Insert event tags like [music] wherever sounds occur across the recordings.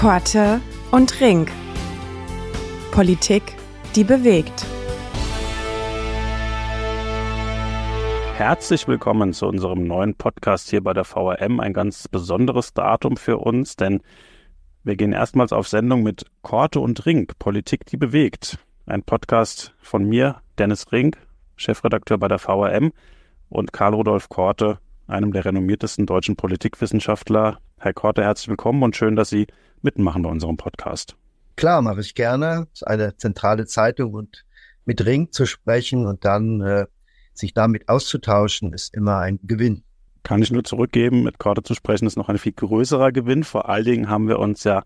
Korte und Ring. Politik, die bewegt. Herzlich willkommen zu unserem neuen Podcast hier bei der VRM. Ein ganz besonderes Datum für uns, denn wir gehen erstmals auf Sendung mit Korte und Ring, Politik, die bewegt. Ein Podcast von mir, Dennis Ring, Chefredakteur bei der VRM, und Karl Rudolf Korte, einem der renommiertesten deutschen Politikwissenschaftler, Herr Korte, herzlich willkommen und schön, dass Sie mitmachen bei unserem Podcast. Klar, mache ich gerne. Das ist eine zentrale Zeitung und mit Ring zu sprechen und dann äh, sich damit auszutauschen, ist immer ein Gewinn. Kann ich nur zurückgeben, mit Korte zu sprechen ist noch ein viel größerer Gewinn. Vor allen Dingen haben wir uns ja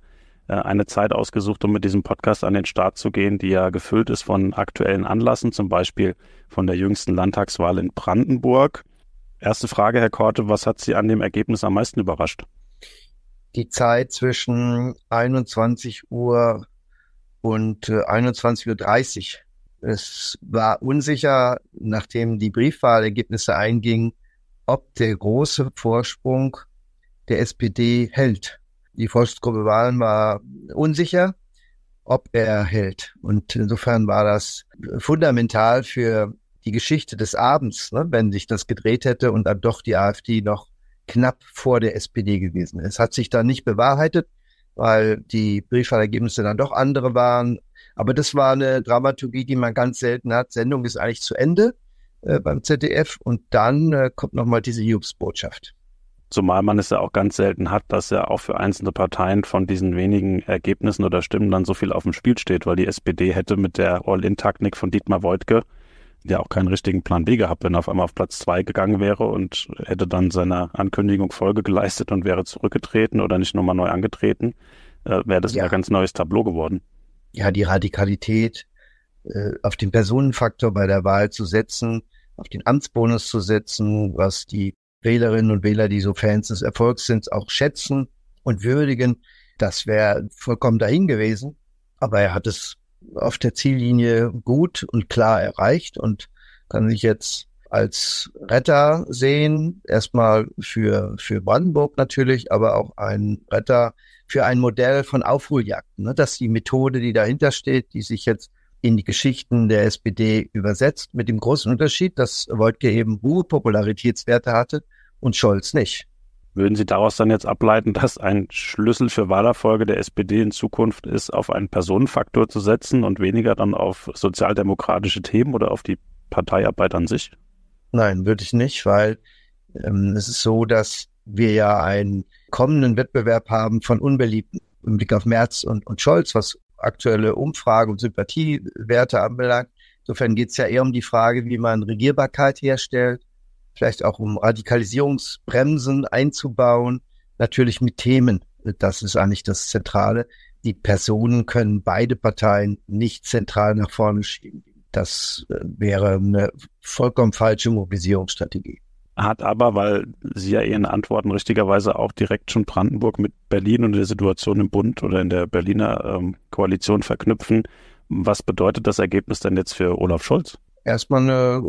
äh, eine Zeit ausgesucht, um mit diesem Podcast an den Start zu gehen, die ja gefüllt ist von aktuellen Anlassen, zum Beispiel von der jüngsten Landtagswahl in Brandenburg. Erste Frage, Herr Korte, was hat Sie an dem Ergebnis am meisten überrascht? die Zeit zwischen 21 Uhr und 21.30 äh, Uhr. Es war unsicher, nachdem die Briefwahlergebnisse eingingen, ob der große Vorsprung der SPD hält. Die Volksgruppe Wahlen war unsicher, ob er hält. Und insofern war das fundamental für die Geschichte des Abends, ne, wenn sich das gedreht hätte und dann doch die AfD noch knapp vor der SPD gewesen. Es hat sich da nicht bewahrheitet, weil die Briefwahlergebnisse dann doch andere waren. Aber das war eine Dramaturgie, die man ganz selten hat. Sendung ist eigentlich zu Ende äh, beim ZDF und dann äh, kommt nochmal diese Jubs-Botschaft. Zumal man es ja auch ganz selten hat, dass ja auch für einzelne Parteien von diesen wenigen Ergebnissen oder Stimmen dann so viel auf dem Spiel steht, weil die SPD hätte mit der All-In-Taktik von Dietmar Woidke ja auch keinen richtigen Plan B gehabt, wenn er auf einmal auf Platz zwei gegangen wäre und hätte dann seiner Ankündigung Folge geleistet und wäre zurückgetreten oder nicht nochmal neu angetreten, äh, wäre das ja. ein ganz neues Tableau geworden. Ja, die Radikalität äh, auf den Personenfaktor bei der Wahl zu setzen, auf den Amtsbonus zu setzen, was die Wählerinnen und Wähler, die so Fans des Erfolgs sind, auch schätzen und würdigen, das wäre vollkommen dahin gewesen. Aber er hat es auf der Ziellinie gut und klar erreicht und kann sich jetzt als Retter sehen, erstmal für, für Brandenburg natürlich, aber auch ein Retter für ein Modell von Aufholjagden. Ne? Das ist die Methode, die dahinter steht, die sich jetzt in die Geschichten der SPD übersetzt, mit dem großen Unterschied, dass Wojtke eben hohe Popularitätswerte hatte und Scholz nicht. Würden Sie daraus dann jetzt ableiten, [laughs] dass ein Schlüssel für Wahlerfolge der SPD in Zukunft ist, auf einen Personenfaktor zu setzen und weniger dann auf sozialdemokratische Themen oder auf die Parteiarbeit an sich? Nein, würde ich nicht, weil ähm, es ist so, dass wir ja einen kommenden Wettbewerb haben von Unbeliebten im Blick auf Merz und, und Scholz, was aktuelle Umfrage- und Sympathiewerte anbelangt. Insofern geht es ja eher um die Frage, wie man Regierbarkeit herstellt vielleicht auch um Radikalisierungsbremsen einzubauen, natürlich mit Themen. Das ist eigentlich das Zentrale. Die Personen können beide Parteien nicht zentral nach vorne schieben. Das äh, wäre eine vollkommen falsche Mobilisierungsstrategie. Hat aber, weil Sie ja Ihren Antworten richtigerweise auch direkt schon Brandenburg mit Berlin und der Situation im Bund oder in der Berliner ähm, Koalition verknüpfen, was bedeutet das Ergebnis denn jetzt für Olaf Scholz? erstmal eine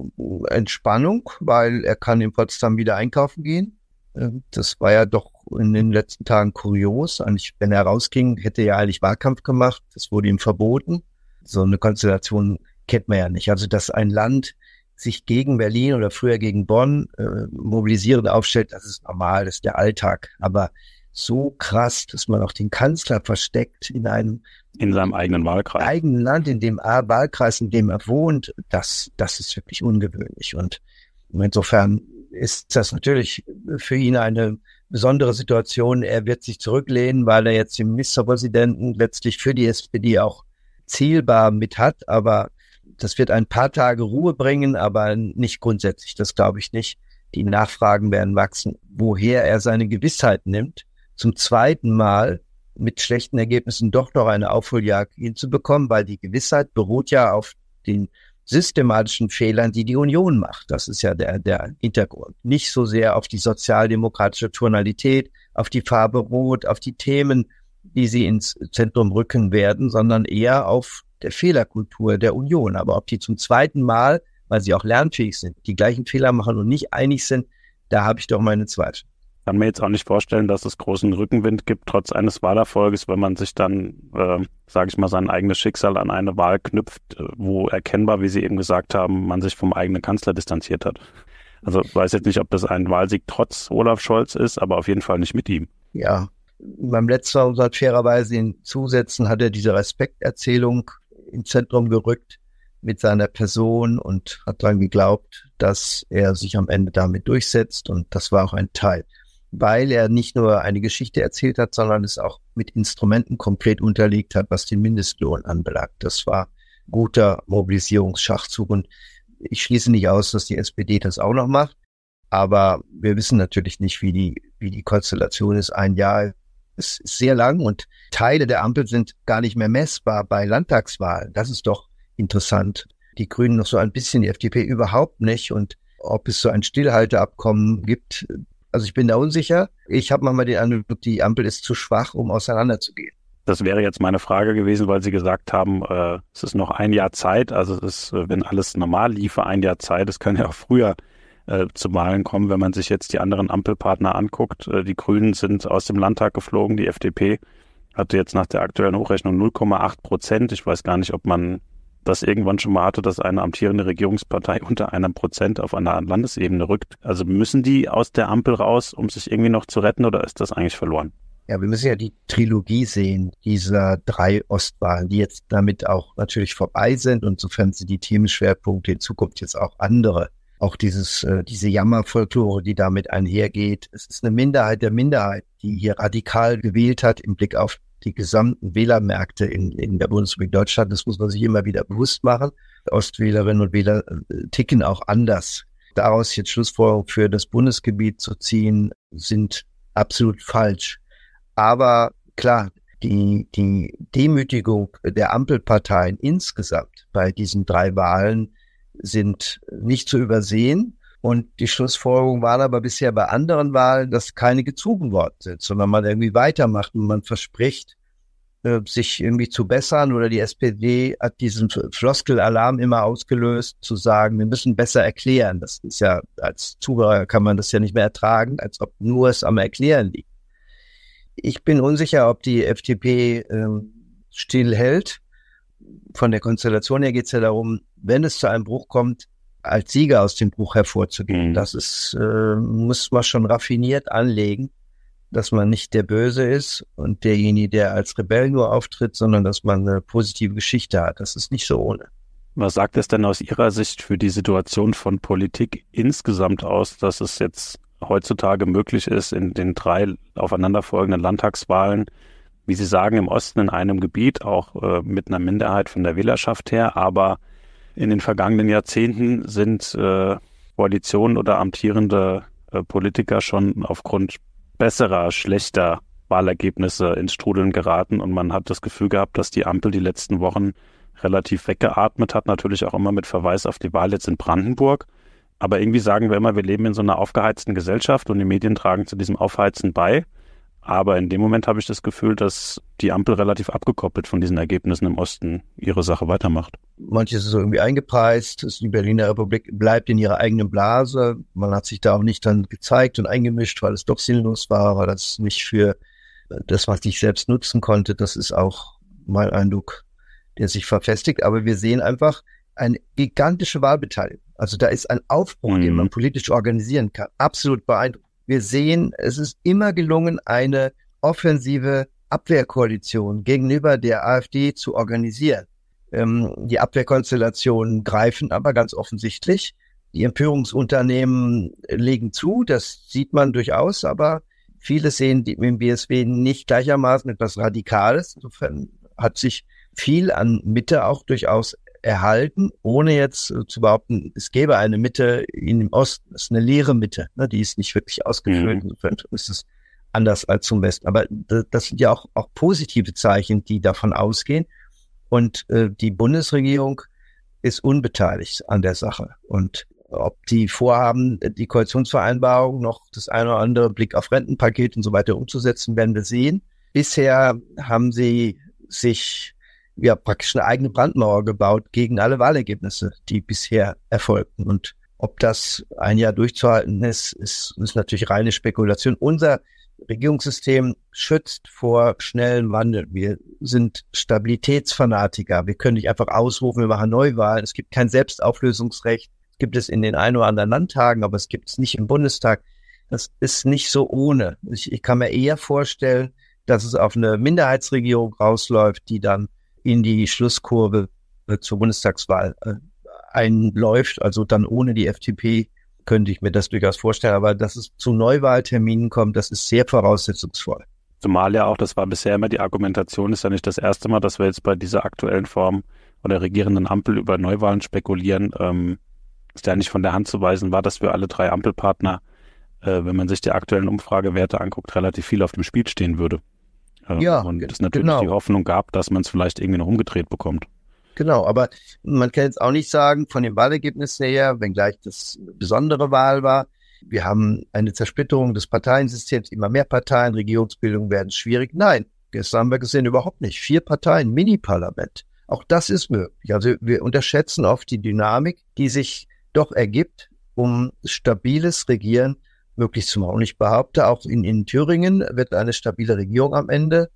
Entspannung, weil er kann in Potsdam wieder einkaufen gehen. Äh, das war ja doch in den letzten Tagen kurios. Eigentlich, wenn er rausging, hätte er ja eigentlich Wahlkampf gemacht. Das wurde ihm verboten. So eine Konstellation kennt man ja nicht. Also, dass ein Land sich gegen Berlin oder früher gegen Bonn äh, mobilisierend aufstellt, das ist normal, das ist der Alltag. Aber so krass, dass man auch den Kanzler versteckt in einem in seinem eigenen Wahlkreis. Eigenen Land, in dem Wahlkreis, in dem er wohnt, das, das ist wirklich ungewöhnlich. Und insofern ist das natürlich für ihn eine besondere Situation. Er wird sich zurücklehnen, weil er jetzt den Ministerpräsidenten letztlich für die SPD auch zielbar mit hat. Aber das wird ein paar Tage Ruhe bringen, aber nicht grundsätzlich. Das glaube ich nicht. Die Nachfragen werden wachsen, woher er seine Gewissheit nimmt zum zweiten Mal mit schlechten Ergebnissen doch noch eine Aufholjagd hinzubekommen, weil die Gewissheit beruht ja auf den systematischen Fehlern, die die Union macht. Das ist ja der, der Hintergrund. Nicht so sehr auf die sozialdemokratische Tonalität, auf die Farbe Rot, auf die Themen, die sie ins Zentrum rücken werden, sondern eher auf der Fehlerkultur der Union. Aber ob die zum zweiten Mal, weil sie auch lernfähig sind, die gleichen Fehler machen und nicht einig sind, da habe ich doch meine Zweifel kann mir jetzt auch nicht vorstellen, dass es großen Rückenwind gibt, trotz eines Wahlerfolges, wenn man sich dann, äh, sage ich mal, sein eigenes Schicksal an eine Wahl knüpft, äh, wo erkennbar, wie Sie eben gesagt haben, man sich vom eigenen Kanzler distanziert hat. Also weiß jetzt nicht, ob das ein Wahlsieg trotz Olaf Scholz ist, aber auf jeden Fall nicht mit ihm. Ja, beim letzten Mal, um es fairerweise hinzusetzen, hat er diese Respekterzählung ins Zentrum gerückt mit seiner Person und hat daran geglaubt, dass er sich am Ende damit durchsetzt und das war auch ein Teil weil er nicht nur eine Geschichte erzählt hat, sondern es auch mit Instrumenten konkret unterlegt hat, was den Mindestlohn anbelangt. Das war guter Mobilisierungsschachzug und ich schließe nicht aus, dass die SPD das auch noch macht. Aber wir wissen natürlich nicht, wie die, wie die Konstellation ist. Ein Jahr ist sehr lang und Teile der Ampel sind gar nicht mehr messbar bei Landtagswahlen. Das ist doch interessant. Die Grünen noch so ein bisschen, die FDP überhaupt nicht. Und ob es so ein Stillhalteabkommen gibt, also ich bin da unsicher. Ich habe manchmal den Eindruck, die Ampel ist zu schwach, um auseinanderzugehen. Das wäre jetzt meine Frage gewesen, weil Sie gesagt haben, äh, es ist noch ein Jahr Zeit. Also es ist, äh, wenn alles normal liefe, ein Jahr Zeit. Es kann ja auch früher äh, zu Malen kommen, wenn man sich jetzt die anderen Ampelpartner anguckt. Äh, die Grünen sind aus dem Landtag geflogen. Die FDP hatte jetzt nach der aktuellen Hochrechnung 0,8 Prozent. Ich weiß gar nicht, ob man das irgendwann schon mal hatte, dass eine amtierende Regierungspartei [laughs] unter einem Prozent auf einer Landesebene rückt. Also müssen die aus der Ampel raus, um sich irgendwie noch zu retten oder ist das eigentlich verloren? Ja, wir müssen ja die Trilogie sehen, dieser drei Ostwahlen, die jetzt damit auch natürlich vorbei sind und sofern sie die Themenschwerpunkte in Zukunft jetzt auch andere, auch dieses, äh, diese Jammerfolklore, die damit einhergeht. Es ist eine Minderheit der Minderheit, die hier radikal gewählt hat im Blick auf die gesamten Wählermärkte in, in der Bundesrepublik Deutschland. Das muss man sich immer wieder bewusst machen. Ostwählerinnen und Wähler äh, ticken auch anders. Daraus jetzt Schlussfolgerungen für das Bundesgebiet zu ziehen, sind absolut falsch. Aber klar, die, die Demütigung der Ampelparteien insgesamt bei diesen drei Wahlen sind nicht zu übersehen. Und die Schlussfolgerung war aber bisher bei anderen Wahlen, dass keine gezogen worden sind, sondern man irgendwie weitermacht und man verspricht, äh, sich irgendwie zu bessern oder die SPD hat diesen Floskelalarm immer ausgelöst, zu sagen, wir müssen besser erklären. Das ist ja, als Zuhörer kann man das ja nicht mehr ertragen, als ob nur es am Erklären liegt. Ich bin unsicher, ob die FDP ähm, stillhält. Von der Konstellation her geht es ja darum, wenn es zu einem Bruch kommt, als Sieger aus dem Buch hervorzugehen. Mhm. Das ist, äh, muss man schon raffiniert anlegen, dass man nicht der Böse ist und derjenige, der als Rebell nur auftritt, sondern dass man eine positive Geschichte hat. Das ist nicht so ohne. Was sagt es denn aus Ihrer Sicht für die Situation von Politik insgesamt aus, dass es jetzt heutzutage möglich ist, in den drei aufeinanderfolgenden Landtagswahlen, wie Sie sagen, im Osten in einem Gebiet, auch äh, mit einer Minderheit von der Wählerschaft her, aber in den vergangenen Jahrzehnten sind äh, Koalitionen oder amtierende äh, Politiker schon aufgrund besserer, schlechter Wahlergebnisse ins Strudeln geraten und man hat das Gefühl gehabt, dass die Ampel die letzten Wochen relativ weggeatmet hat, natürlich auch immer mit Verweis auf die Wahl jetzt in Brandenburg. Aber irgendwie sagen wir immer, wir leben in so einer aufgeheizten Gesellschaft und die Medien tragen zu diesem Aufheizen bei. Aber in dem Moment habe ich das Gefühl, dass die Ampel relativ abgekoppelt von diesen Ergebnissen im Osten ihre Sache weitermacht. Manches ist so irgendwie eingepreist. Die Berliner Republik bleibt in ihrer eigenen Blase. Man hat sich da auch nicht dann gezeigt und eingemischt, weil es doch sinnlos war, weil das nicht für das, was ich selbst nutzen konnte. Das ist auch mein Eindruck, der sich verfestigt. Aber wir sehen einfach eine gigantische Wahlbeteiligung. Also da ist ein Aufbruch, mhm. den man mhm. politisch organisieren kann. Absolut beeindruckend wir sehen, es ist immer gelungen, eine offensive Abwehrkoalition gegenüber der AfD zu organisieren. Ähm, die Abwehrkonstellationen greifen aber ganz offensichtlich. Die Empörungsunternehmen legen zu, das sieht man durchaus, aber viele sehen die, im BSW nicht gleichermaßen etwas Radikales. Insofern hat sich viel an Mitte auch durchaus erhalten, ohne jetzt äh, zu behaupten, es gäbe eine Mitte in dem Osten. Das ist eine leere Mitte, ne? die ist nicht wirklich ausgefüllt. Mhm. Insofern ist es anders als zum Westen. Aber das sind ja auch, auch positive Zeichen, die davon ausgehen. Und äh, die Bundesregierung ist unbeteiligt an der Sache. Und ob die vorhaben, die Koalitionsvereinbarung noch das eine oder andere Blick auf Rentenpaket und so weiter umzusetzen, werden wir sehen. Bisher haben sie sich ja praktisch eine eigene Brandmauer gebaut gegen alle Wahlergebnisse, die bisher erfolgten. Und ob das ein Jahr durchzuhalten ist, ist, ist natürlich reine Spekulation. Unser Regierungssystem schützt vor schnellem Wandel. Wir sind Stabilitätsfanatiker. Wir können nicht einfach ausrufen, wir machen Neuwahlen. Es gibt kein Selbstauflösungsrecht. Es gibt es in den ein oder anderen Landtagen, aber es gibt es nicht im Bundestag. Das ist nicht so ohne. Ich, ich kann mir eher vorstellen, dass es auf eine Minderheitsregierung rausläuft, die dann in die Schlusskurve äh, zur Bundestagswahl äh, einläuft, also dann ohne die FDP könnte ich mir das durchaus vorstellen, aber dass es zu Neuwahlterminen kommt, das ist sehr voraussetzungsvoll. Zumal ja auch, das war bisher immer die Argumentation, ist ja nicht das erste Mal, dass wir jetzt bei dieser aktuellen Form oder regierenden Ampel über Neuwahlen spekulieren. Ähm, ist ja nicht von der Hand zu weisen, war, dass wir alle drei Ampelpartner, äh, wenn man sich die aktuellen Umfragewerte anguckt, relativ viel auf dem Spiel stehen würde. Äh, ja, und es natürlich genau. die Hoffnung gab, dass man es vielleicht irgendwie noch umgedreht bekommt. Genau, aber man kann jetzt auch nicht sagen, von dem Wahlergebnis her, wenngleich das besondere Wahl war, wir haben eine Zersplitterung des Parteiensystems, immer mehr Parteien, Regierungsbildung werden schwierig. Nein, gestern haben wir gesehen, überhaupt nicht. Vier Parteien, Mini-Parlament. Auch das ist möglich. Also wir unterschätzen oft die Dynamik, die sich doch ergibt, um stabiles Regieren möglich zu machen. Und ich behaupte, auch in, in Thüringen wird eine stabile Regierung am Ende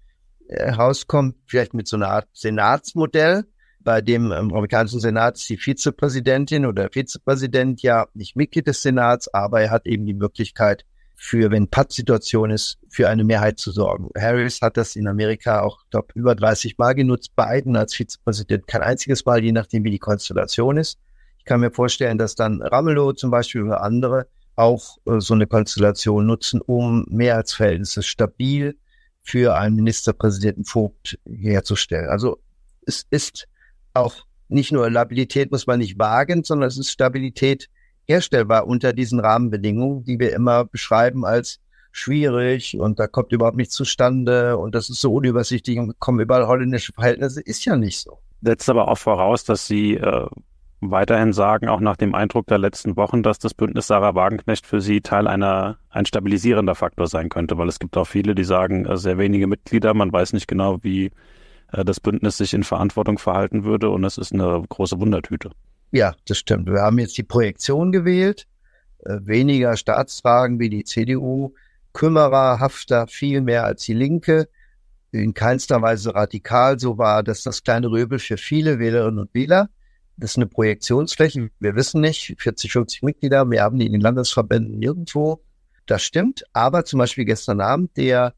äh, herauskommen, vielleicht mit so einer Art Senatsmodell, bei dem im amerikanischen Senat ist die Vizepräsidentin oder Vizepräsident ja nicht Mitglied des Senats, aber er hat eben die Möglichkeit, für, wenn Pattsituation ist, für eine Mehrheit zu sorgen. Harris hat das in Amerika auch, glaube über 30 Mal genutzt, Biden als Vizepräsident kein einziges Mal, je nachdem, wie die Konstellation ist. Ich kann mir vorstellen, dass dann Ramelow zum Beispiel oder andere auch äh, so eine Konstellation nutzen, um Mehrheitsverhältnisse stabil für einen Ministerpräsidenten Vogt herzustellen. Also es ist auch nicht nur Labilität muss man nicht wagen, sondern es ist Stabilität herstellbar unter diesen Rahmenbedingungen, die wir immer beschreiben als schwierig und da kommt überhaupt nichts zustande und das ist so unübersichtlich und kommen überall holländische Verhältnisse. Ist ja nicht so. Setzt aber auch voraus, dass Sie äh, weiterhin sagen, auch nach dem Eindruck der letzten Wochen, dass das Bündnis Sarah Wagenknecht für Sie Teil einer, ein stabilisierender Faktor sein könnte? Weil es gibt auch viele, die sagen, äh, sehr wenige Mitglieder, man weiß nicht genau, wie äh, das Bündnis sich in Verantwortung verhalten würde und es ist eine große Wundertüte. Ja, das stimmt. Wir haben jetzt die Projektion gewählt, äh, weniger Staatsfragen wie die CDU, kümmererhafter, viel mehr als die Linke, in keinster Weise radikal so war, dass das kleine Röbel für viele Wählerinnen und Wähler das ist eine Projektionsfläche. Wir wissen nicht, 40, 50 Mitglieder. Wir haben die in den Landesverbänden nirgendwo. Das stimmt. Aber zum Beispiel gestern Abend der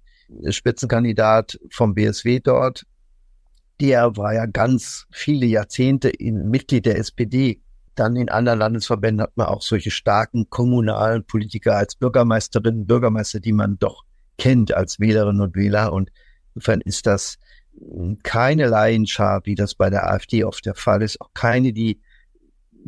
Spitzenkandidat vom BSW dort, der war ja ganz viele Jahrzehnte in Mitglied der SPD. Dann in anderen Landesverbänden hat man auch solche starken kommunalen Politiker als Bürgermeisterinnen, Bürgermeister, die man doch kennt als Wählerinnen und Wähler. Und insofern ist das keine Laienschar, wie das bei der AfD oft der Fall ist, auch keine, die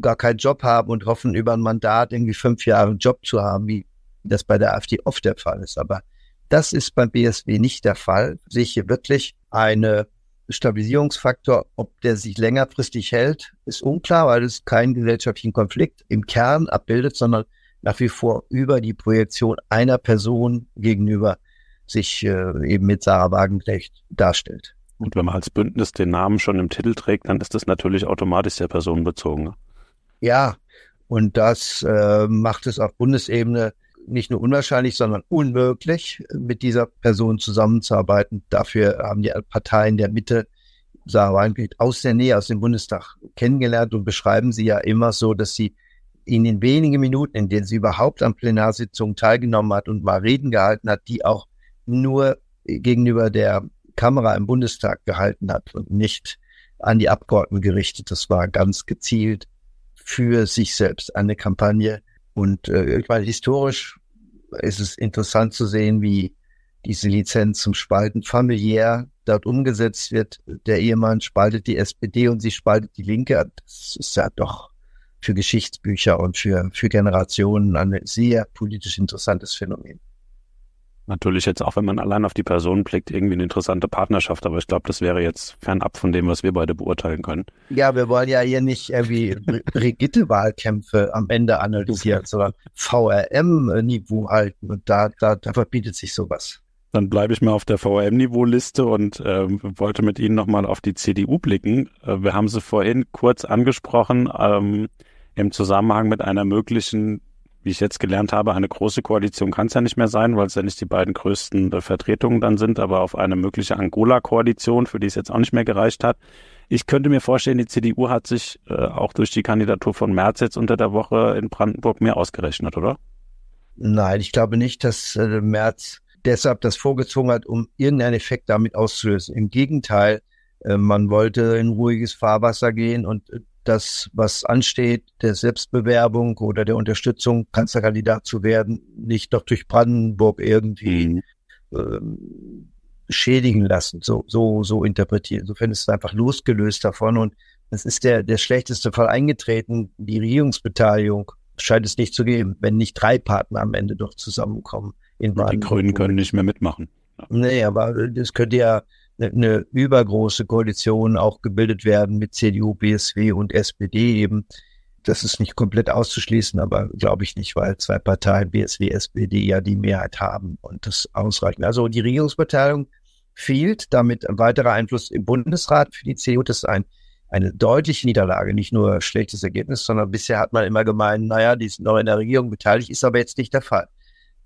gar keinen Job haben und hoffen, über ein Mandat irgendwie fünf Jahre einen Job zu haben, wie das bei der AfD oft der Fall ist. Aber das ist beim BSW nicht der Fall. Sehe ich hier wirklich eine Stabilisierungsfaktor, ob der sich längerfristig hält, ist unklar, weil es keinen gesellschaftlichen Konflikt im Kern abbildet, sondern nach wie vor über die Projektion einer Person gegenüber sich äh, eben mit Sarah Wagenknecht darstellt. Und wenn man als Bündnis den Namen schon im Titel trägt, dann ist das natürlich automatisch sehr personenbezogen. Ne? Ja, und das äh, macht es auf Bundesebene nicht nur unwahrscheinlich, sondern unmöglich, mit dieser Person zusammenzuarbeiten. Dafür haben die Parteien der Mitte Sarah Wagenknecht aus der Nähe, aus dem Bundestag kennengelernt und beschreiben sie ja immer so, dass sie in den wenigen Minuten, in denen sie überhaupt an Plenarsitzungen teilgenommen hat und mal Reden gehalten hat, die auch nur gegenüber der Kamera im Bundestag gehalten hat und nicht an die Abgeordneten gerichtet. Das war ganz gezielt für sich selbst eine Kampagne. Und äh, ich meine, historisch ist es interessant zu sehen, wie diese Lizenz zum Spalten familiär dort umgesetzt wird. Der Ehemann spaltet die SPD und sie spaltet die Linke. Das ist ja doch für Geschichtsbücher und für, für Generationen ein sehr politisch interessantes Phänomen natürlich jetzt auch, wenn man allein auf die Person blickt, irgendwie eine interessante Partnerschaft. Aber ich glaube, das wäre jetzt fernab von dem, was wir beide beurteilen können. Ja, wir wollen ja hier nicht irgendwie rigide wahlkämpfe am Ende analysieren, sondern VRM-Niveau halten. Und da, da, da verbietet sich sowas. Dann bleibe ich mal auf der VRM-Niveau-Liste und äh, wollte mit Ihnen nochmal auf die CDU blicken. Äh, wir haben sie vorhin kurz angesprochen ähm, im Zusammenhang mit einer möglichen wie ich jetzt gelernt habe, eine große Koalition kann es ja nicht mehr sein, weil es ja nicht die beiden größten äh, Vertretungen dann sind, aber auf eine mögliche Angola-Koalition, für die es jetzt auch nicht mehr gereicht hat. Ich könnte mir vorstellen, die CDU hat sich äh, auch durch die Kandidatur von Merz jetzt unter der Woche in Brandenburg mehr ausgerechnet, oder? Nein, ich glaube nicht, dass äh, Merz deshalb das vorgezogen hat, um irgendeinen Effekt damit auszulösen. Im Gegenteil, äh, man wollte in ruhiges Fahrwasser gehen und äh, das, was ansteht, der Selbstbewerbung oder der Unterstützung, Kanzlerkandidat zu werden, nicht doch durch Brandenburg irgendwie mhm. ähm, schädigen lassen. So, so, so interpretieren. Insofern ist es einfach losgelöst davon und es ist der, der schlechteste Fall eingetreten. Die Regierungsbeteiligung scheint es nicht zu geben, wenn nicht drei Partner am Ende doch zusammenkommen in Baden. Die Grünen können nicht mehr mitmachen. Nee, aber das könnte ja eine übergroße Koalition auch gebildet werden mit CDU, BSW und SPD eben. Das ist nicht komplett auszuschließen, aber glaube ich nicht, weil zwei Parteien, BSW, SPD, ja die Mehrheit haben und das ausreichen. Also die Regierungsbeteiligung fehlt, damit ein weiterer Einfluss im Bundesrat für die CDU. Das ist ein, eine deutliche Niederlage, nicht nur schlechtes Ergebnis, sondern bisher hat man immer gemeint, naja, die sind noch in der Regierung beteiligt, ist aber jetzt nicht der Fall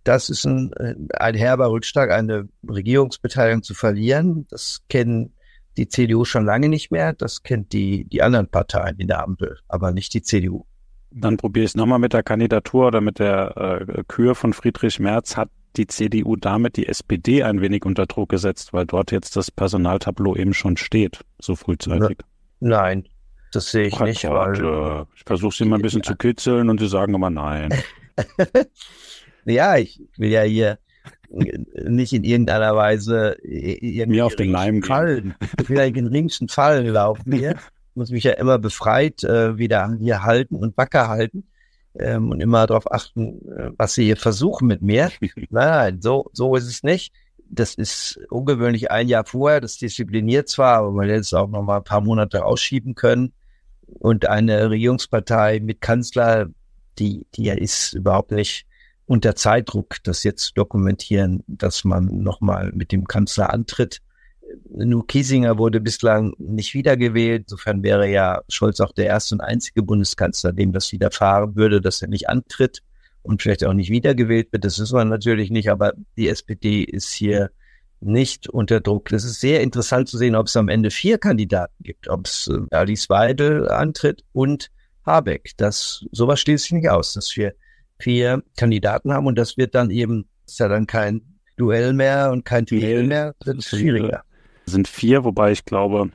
das ist ein, äh, ein herber Rückschlag, eine Regierungsbeteiligung zu verlieren. Das kennen die CDU schon lange nicht mehr. Das kennt die, die anderen Parteien in der Ampel, aber nicht die CDU. Dann probiere ich es nochmal mit der Kandidatur oder mit der äh, Kür von Friedrich Merz. Hat die CDU damit die SPD ein wenig unter Druck gesetzt, weil dort jetzt das Personaltableau eben schon steht, so frühzeitig? Ne, nein, das sehe ich Ach, nicht. Gott, weil, äh, ich versuche sie mal ein bisschen ja. Äh, zu kitzeln und sie sagen immer nein. [laughs] ja, ich will ja hier äh, nicht in irgendeiner Weise äh, mir auf den Leim fallen, vielleicht in den ringsten Fallen laufen hier. [laughs] Muss mich ja immer befreit äh, wieder hier halten und wacker halten ähm, und immer darauf achten, äh, was sie hier versuchen mit mir. [laughs] Nein, nein, so, so ist es nicht. Das ist ungewöhnlich ein Jahr vorher, das diszipliniert zwar, aber man hätte es auch noch mal ein paar Monate rausschieben können. Und eine Regierungspartei mit Kanzler, die, die ja ist überhaupt nicht und der Zeitdruck, das jetzt dokumentieren, dass man nochmal mit dem Kanzler antritt. Nur Kiesinger wurde bislang nicht wiedergewählt. Insofern wäre ja Scholz auch der erste und einzige Bundeskanzler, dem das widerfahren würde, dass er nicht antritt und vielleicht auch nicht wiedergewählt wird. Das ist man natürlich nicht, aber die SPD ist hier nicht unter Druck. Das ist sehr interessant zu sehen, ob es am Ende vier Kandidaten gibt, ob es äh, Alice Weidel antritt und Habeck. Das, sowas schließt sich nicht aus, dass wir vier Kandidaten haben und das wird dann eben, ist ja dann kein Duell mehr und kein Duell mehr, das ist schwieriger. Sind vier, wobei ich glaube,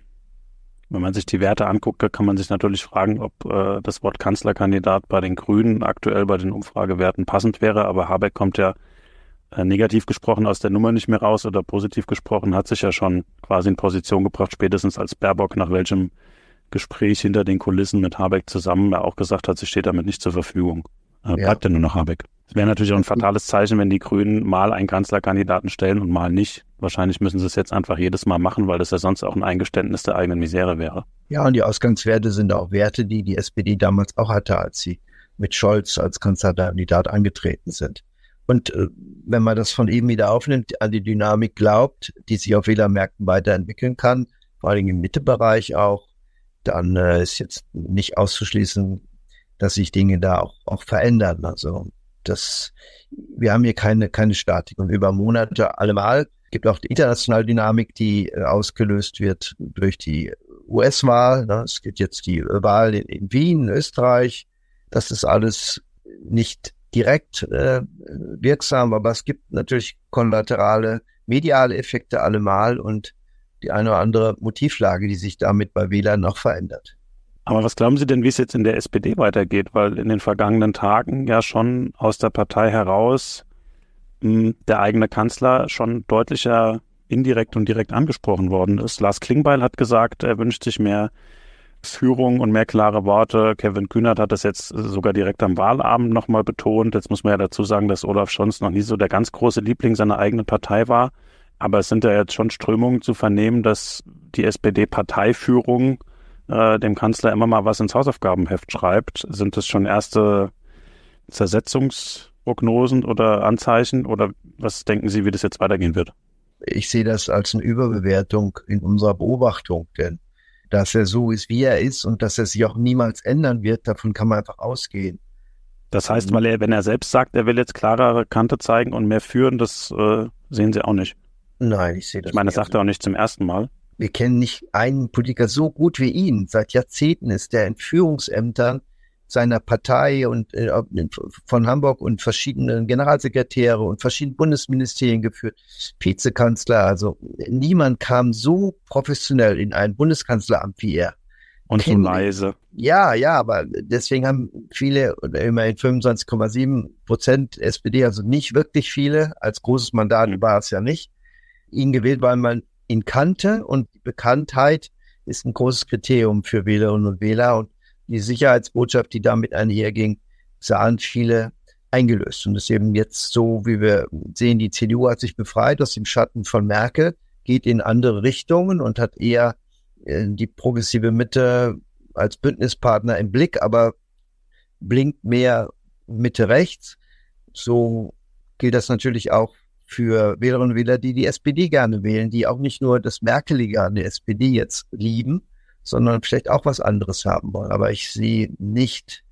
wenn man sich die Werte anguckt, kann man sich natürlich fragen, ob äh, das Wort Kanzlerkandidat bei den Grünen aktuell bei den Umfragewerten passend wäre, aber Habeck kommt ja äh, negativ gesprochen aus der Nummer nicht mehr raus oder positiv gesprochen hat sich ja schon quasi in Position gebracht, spätestens als Baerbock nach welchem Gespräch hinter den Kulissen mit Habeck zusammen auch gesagt hat, sie steht damit nicht zur Verfügung äh, bleibt ja. nur noch Habeck. Es wäre natürlich auch ein fatales Zeichen, wenn die Grünen mal einen Kanzlerkandidaten stellen und mal nicht. Wahrscheinlich müssen sie es jetzt einfach jedes Mal machen, weil das ja sonst auch ein Eingeständnis der eigenen Misere wäre. Ja, und die Ausgangswerte sind auch Werte, die die SPD damals auch hatte, als sie mit Scholz als Kanzlerkandidat angetreten sind. Und äh, wenn man das von eben wieder aufnimmt, an die Dynamik glaubt, die sich auf Wählermärkten weiterentwickeln kann, vor allem im Mittebereich auch, dann äh, ist jetzt nicht auszuschließen, dass sich Dinge da auch, auch verändern. Also das, wir haben hier keine, keine Statik und über Monate allemal gibt auch die internationale Dynamik, die äh, ausgelöst wird durch die US-Wahl. Ne? Es gibt jetzt die äh, Wahl in, in Wien, Österreich. Das ist alles nicht direkt äh, wirksam, aber es gibt natürlich kollaterale mediale Effekte allemal und die eine oder andere Motivlage, die sich damit bei Wählern noch verändert. Aber was glauben Sie denn, wie es jetzt in der SPD weitergeht? Weil in den vergangenen Tagen ja schon aus der Partei heraus mh, hm, der eigene Kanzler schon deutlicher indirekt und direkt angesprochen worden ist. Lars Klingbeil hat gesagt, er wünscht sich mehr Führung und mehr klare Worte. Kevin Kühnert hat das jetzt sogar direkt am Wahlabend nochmal betont. Jetzt muss man ja dazu sagen, dass Olaf Scholz noch nie so der ganz große Liebling seiner eigenen Partei war. Aber es sind ja jetzt schon Strömungen zu vernehmen, dass die SPD-Parteiführung äh, dem Kanzler immer mal was ins Hausaufgabenheft schreibt. Sind das schon erste Zersetzungsprognosen oder Anzeichen oder was denken Sie, wie das jetzt weitergehen wird? Ich sehe das als eine Überbewertung in unserer Beobachtung, denn dass er so ist, wie er ist und dass er sich auch niemals ändern wird, davon kann man einfach ausgehen. Das heißt, weil mhm. er, wenn er selbst sagt, er will jetzt klarere Kante zeigen und mehr führen, das äh, sehen Sie auch nicht. Nein, ich sehe das. nicht. Ich meine, das sagt er auch nicht zum ersten Mal. Wir kennen nicht einen Politiker so gut wie ihn. Seit Jahrzehnten ist der in Führungsämtern seiner Partei und äh, von Hamburg und verschiedenen Generalsekretäre und verschiedenen Bundesministerien geführt, Vizekanzler. Also niemand kam so professionell in ein Bundeskanzleramt wie er. Und so leise. Ja, ja, aber deswegen haben viele, immerhin 25,7 Prozent SPD, also nicht wirklich viele, als großes Mandat mhm. war es ja nicht, ihn gewählt, weil man ihn kannte und die Bekanntheit ist ein großes Kriterium für Wählerinnen und Wähler und die Sicherheitsbotschaft, die damit einherging, sahen viele eingelöst. Und das ist eben jetzt so, wie wir sehen, die CDU hat sich befreit aus dem Schatten von Merkel, geht in andere Richtungen und hat eher äh, die progressive Mitte als Bündnispartner im Blick, aber blinkt mehr Mitte rechts. So gilt das natürlich auch für Wählerinnen und Wähler, die die SPD gerne wählen, die auch nicht nur das Merkelige an der SPD jetzt lieben, sondern vielleicht auch was anderes haben wollen. Aber ich sehe nicht,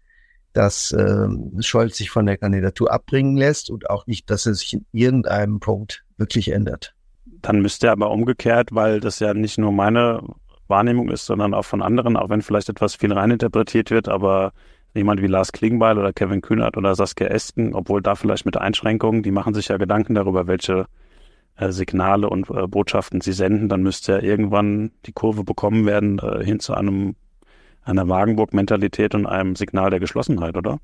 dass äh, Scholz sich von der Kandidatur abbringen lässt und auch nicht, dass er sich in irgendeinem Punkt wirklich ändert. Dann müsste er aber umgekehrt, weil das ja nicht nur meine Wahrnehmung ist, sondern auch von anderen, auch wenn vielleicht etwas viel reininterpretiert wird, aber jemand wie Lars Klingbeil oder Kevin Kühnert oder Saskia Esken, obwohl da vielleicht mit Einschränkungen, die machen sich ja Gedanken darüber, welche äh, Signale und äh, Botschaften sie senden, dann müsste ja irgendwann die Kurve bekommen werden äh, hin zu einem einer Wagenburg-Mentalität und einem Signal der Geschlossenheit, oder?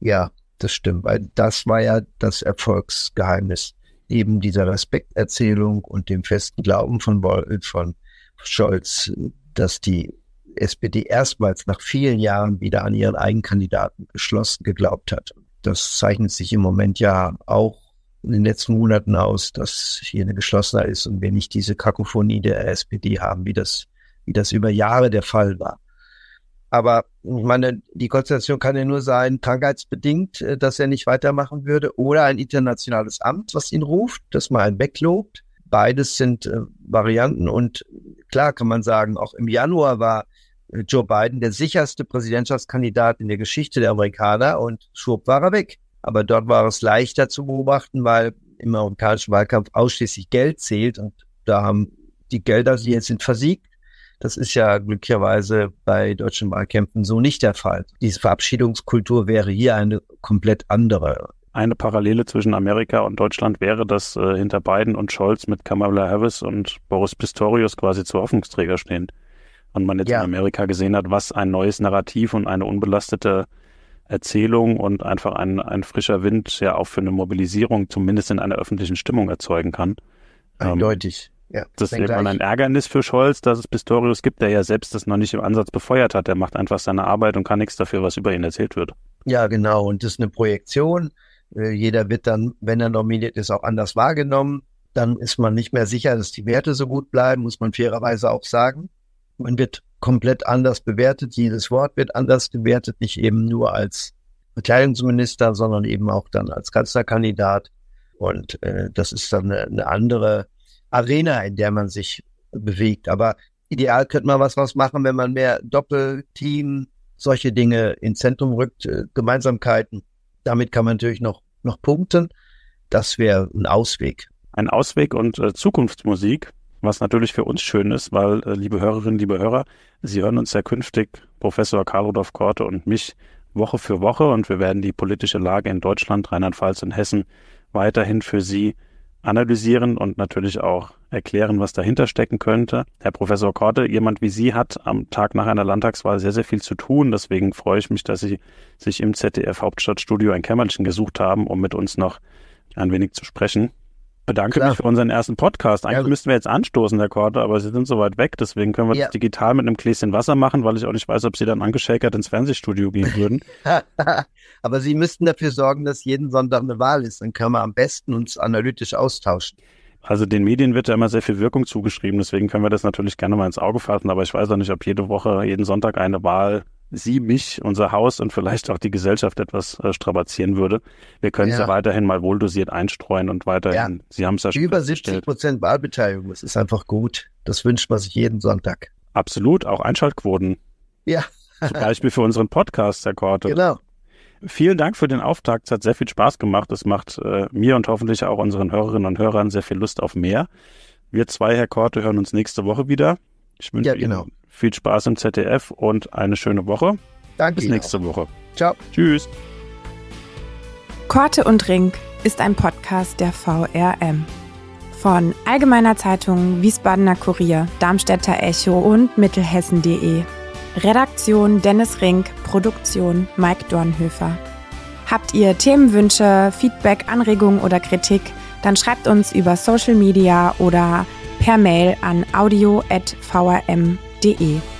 Ja, das stimmt, weil das war ja das Erfolgsgeheimnis. Eben dieser Respekterzählung und dem festen Glauben von, von Scholz, dass die SPD erstmals nach vielen Jahren wieder an ihren Eigenkandidaten geschlossen geglaubt hat. Das zeichnet sich im Moment ja auch in den letzten Monaten aus, dass hier eine Geschlossenheit ist und wir nicht diese Kakophonie der SPD haben, wie das, wie das über Jahre der Fall war. Aber ich meine, die Konstellation kann ja nur sein, krankheitsbedingt, äh, dass er nicht weitermachen würde, oder ein internationales Amt, was ihn ruft, das mal ein weglobt. Beides sind äh, Varianten. Und klar kann man sagen, auch im Januar war äh, Joe Biden der sicherste Präsidentschaftskandidat in der Geschichte der Amerikaner und schwupp war er weg. Aber dort war es leichter zu beobachten, weil im amerikanischen Wahlkampf ausschließlich Geld zählt und da haben die Gelder, die jetzt sind, versiegt. Das ist ja glücklicherweise bei deutschen Wahlkämpfen so nicht der Fall. Diese Verabschiedungskultur wäre hier eine komplett andere eine Parallele zwischen Amerika und Deutschland wäre, dass äh, hinter Biden und Scholz mit Kamala Harris und Boris Pistorius quasi zu Hoffnungsträger stehen. Und man jetzt ja. in Amerika gesehen hat, was ein neues Narrativ und eine unbelastete Erzählung und einfach ein, ein frischer Wind ja auch für eine Mobilisierung zumindest in einer öffentlichen Stimmung erzeugen kann. Ähm, Eindeutig. Ja, das ist eben ein Ärgernis für Scholz, dass es Pistorius gibt, der ja selbst das noch nicht im Ansatz befeuert hat. Der macht einfach seine Arbeit und kann nichts dafür, was über ihn erzählt wird. Ja, genau. Und das ist eine Projektion äh, jeder wird dann, wenn er nominiert ist, auch anders wahrgenommen. Dann ist man nicht mehr sicher, dass die Werte so gut bleiben, muss man fairerweise auch sagen. Man wird komplett anders bewertet. Jedes Wort wird anders bewertet, nicht eben nur als Verteidigungsminister, sondern eben auch dann als Kanzlerkandidat. Und äh, das ist dann eine, eine andere Arena, in der man sich bewegt. Aber ideal könnte man was was machen, wenn man mehr Doppelteam, solche Dinge ins Zentrum rückt, äh, Gemeinsamkeiten. Damit kann man natürlich noch, noch punkten. Das wäre ein Ausweg. Ein Ausweg und äh, Zukunftsmusik, was natürlich für uns schön ist, weil, äh, liebe Hörerinnen, liebe Hörer, Sie hören uns ja künftig, Professor Karl Rudolf Korte und mich, Woche für Woche und wir werden die politische Lage in Deutschland, Rheinland-Pfalz und Hessen weiterhin für Sie analysieren und natürlich auch erklären, was dahinter stecken könnte. Herr Professor Korte, jemand wie Sie hat am Tag nach einer Landtagswahl sehr, sehr viel zu tun. Deswegen freue ich mich, dass Sie sich im ZDF Hauptstadtstudio ein Kämmerchen gesucht haben, um mit uns noch ein wenig zu sprechen bedanke Klar. mich für unseren ersten Podcast. Eigentlich ja. müssten wir jetzt anstoßen, Herr Korte, aber sie sind so weit weg, deswegen können wir ja. das digital mit einem Gläschen Wasser machen, weil ich auch nicht weiß, ob sie dann angeschäkert ins Fernsehstudio gehen würden. [laughs] aber sie müssten dafür sorgen, dass jeden Sonntag eine Wahl ist. Dann können wir am besten uns analytisch austauschen. Also den Medien wird ja immer sehr viel Wirkung zugeschrieben, deswegen können wir das natürlich gerne mal ins Auge fassen, aber ich weiß auch nicht, ob jede Woche, jeden Sonntag eine Wahl sie mich, unser Haus und vielleicht auch die Gesellschaft etwas äh, strapazieren würde. Wir können es ja. ja. weiterhin mal wohldosiert einstreuen und weiterhin, ja. Sie haben es ja schon Über 70 Prozent Wahlbeteiligung, das ist einfach gut. Das wünscht man sich jeden Sonntag. Absolut, auch Einschaltquoten. Ja. Zum Beispiel für unseren Podcast, Herr Korte. Genau. Vielen Dank für den Auftakt. Es hat sehr viel Spaß gemacht. Es macht äh, mir und hoffentlich auch unseren Hörerinnen und Hörern sehr viel Lust auf mehr. Wir zwei, Herr Korte, hören uns nächste Woche wieder. Ich wünsche ja, genau. Ihnen viel Spaß im ZDF und eine schöne Woche. Danke. Bis nächste auch. Woche. Ciao. Tschüss. Korte und Rink ist ein Podcast der VRM. Von Allgemeiner Zeitung, Wiesbadener Kurier, Darmstädter Echo und Mittelhessen.de. Redaktion Dennis Rink, Produktion Mike Dornhöfer. Habt ihr Themenwünsche, Feedback, Anregungen oder Kritik? Dann schreibt uns über Social Media oder per Mail an audio.vrm.de www.ftf.de.